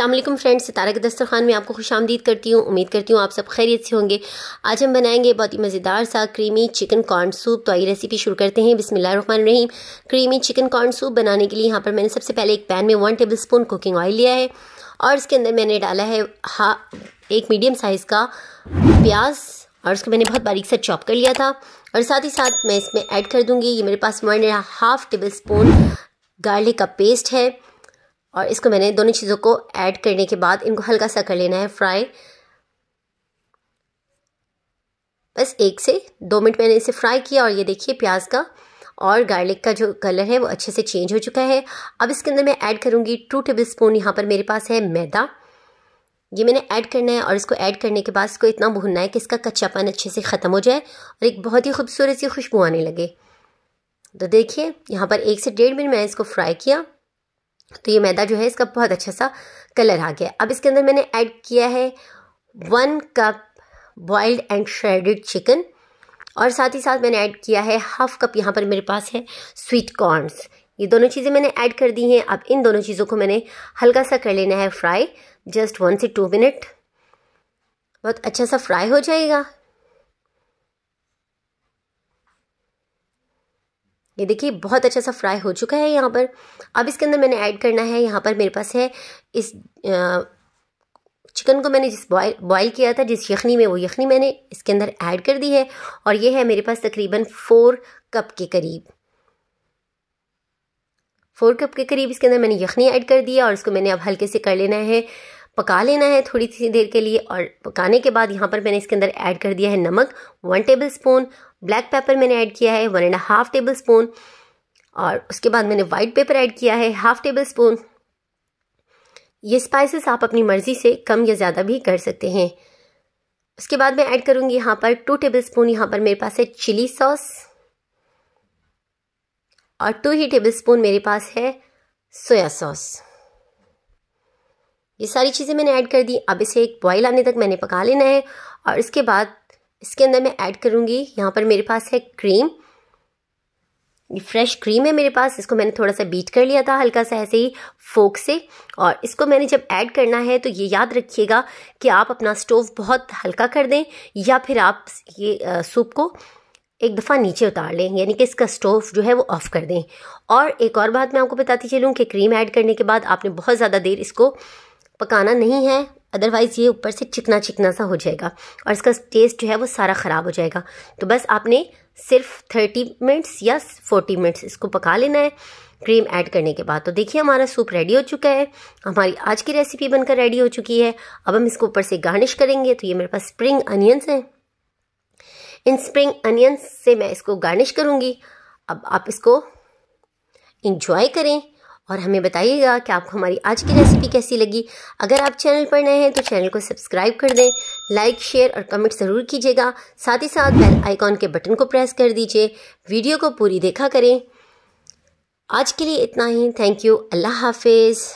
Aslam friends सितारा के दस्तरखान में आपको खुश आमदीद करती हूँ उम्मीद करती हूँ आप सब खैरियत से होंगे आज हम बनाएंगे बहुत ही मज़ेदार सा क्रीमी चिकन कॉर्न सूप तो आइए रेसिपी शुरू करते हैं बिस्मिल्लाह रहीम क्रीमी चिकन कॉर्न सूप बनाने के लिए यहाँ पर मैंने सबसे पहले एक पैन में one tablespoon cooking oil लिया है और इसके अंदर मैंने डाला है हा एक मीडियम साइज़ का प्याज और उसको मैंने बहुत बारीक से चॉप कर लिया था और साथ ही साथ मैं इसमें ऐड कर दूँगी ये मेरे पास one half tablespoon garlic का पेस्ट है और इसको मैंने दोनों चीज़ों को ऐड करने के बाद इनको हल्का सा कर लेना है फ्राई बस एक से दो मिनट मैंने इसे फ्राई किया और ये देखिए प्याज का और गार्लिक का जो कलर है वो अच्छे से चेंज हो चुका है अब इसके अंदर मैं ऐड करूँगी टू टेबल स्पून यहाँ पर मेरे पास है मैदा ये मैंने ऐड करना है और इसको ऐड करने के बाद इसको इतना भूनना है कि इसका कच्चापन अच्छे से ख़त्म हो जाए और एक बहुत ही खूबसूरत सी खुशबू आने लगे तो देखिए यहाँ पर एक से डेढ़ मिनट मैंने इसको फ्राई किया तो ये मैदा जो है इसका बहुत अच्छा सा कलर आ गया अब इसके अंदर मैंने ऐड किया है one cup boiled and shredded chicken और साथ ही साथ मैंने ऐड किया है हाफ कप यहाँ पर मेरे पास है स्वीट कॉर्नस ये दोनों चीज़ें मैंने ऐड कर दी हैं अब इन दोनों चीज़ों को मैंने हल्का सा कर लेना है फ्राई जस्ट वन से टू मिनट बहुत अच्छा सा फ्राई हो जाएगा ये देखिए बहुत अच्छा सा फ्राई हो चुका है यहाँ पर अब इसके अंदर मैंने ऐड करना है यहाँ पर मेरे पास है इस चिकन को मैंने जिस बॉयल बॉयल किया था जिस यखनी में वो यखनी मैंने इसके अंदर ऐड कर दी है और ये है मेरे पास तकरीबन फ़ोर कप के करीब फ़ोर कप के करीब इसके अंदर मैंने यखनी ऐड कर दिया और इसको मैंने अब हल्के से कर लेना है पका लेना है थोड़ी सी देर के लिए और पकाने के बाद यहाँ पर मैंने इसके अंदर ऐड कर दिया है नमक one tablespoon black pepper मैंने ऐड किया है one and half tablespoon और उसके बाद मैंने वाइट पेपर ऐड किया है हाफ टेबल स्पून ये स्पाइसेस आप अपनी मर्ज़ी से कम या ज़्यादा भी कर सकते हैं उसके बाद मैं ऐड करूँगी यहाँ पर टू टेबल स्पून यहाँ पर मेरे पास है चिली सॉस और टू ही टेबल स्पून मेरे पास है सोया सॉस ये सारी चीज़ें मैंने ऐड कर दी अब इसे एक बॉयल आने तक मैंने पका लेना है और इसके बाद इसके अंदर मैं ऐड करूँगी यहाँ पर मेरे पास है क्रीम फ्रेश क्रीम है मेरे पास इसको मैंने थोड़ा सा बीट कर लिया था हल्का सा ऐसे ही फोक से और इसको मैंने जब ऐड करना है तो ये याद रखिएगा कि आप अपना स्टोव बहुत हल्का कर दें या फिर आप ये सूप को एक दफ़ा नीचे उतार लें यानी कि इसका स्टोव जो है वो ऑफ़ कर दें और एक और बात मैं आपको बताती चलूँ कि क्रीम ऐड करने के बाद आपने बहुत ज़्यादा देर इसको पकाना नहीं है अदरवाइज़ ये ऊपर से चिकना चिकना सा हो जाएगा और इसका टेस्ट जो है वो सारा ख़राब हो जाएगा तो बस आपने सिर्फ थर्टी मिनट्स या फोर्टी मिनट्स इसको पका लेना है क्रीम ऐड करने के बाद तो देखिए हमारा सूप रेडी हो चुका है हमारी आज की रेसिपी बनकर रेडी हो चुकी है अब हम इसको ऊपर से गार्निश करेंगे तो ये मेरे पास स्प्रिंग अनियंस हैं इन स्प्रिंग अनियंस से मैं इसको गार्निश करूँगी अब आप इसको इंजॉय करें और हमें बताइएगा कि आपको हमारी आज की रेसिपी कैसी लगी अगर आप चैनल पर नए हैं तो चैनल को सब्सक्राइब कर दें लाइक शेयर और कमेंट ज़रूर कीजिएगा साथ ही साथ बेल आइकॉन के बटन को प्रेस कर दीजिए वीडियो को पूरी देखा करें आज के लिए इतना ही थैंक यू अल्लाह हाफिज़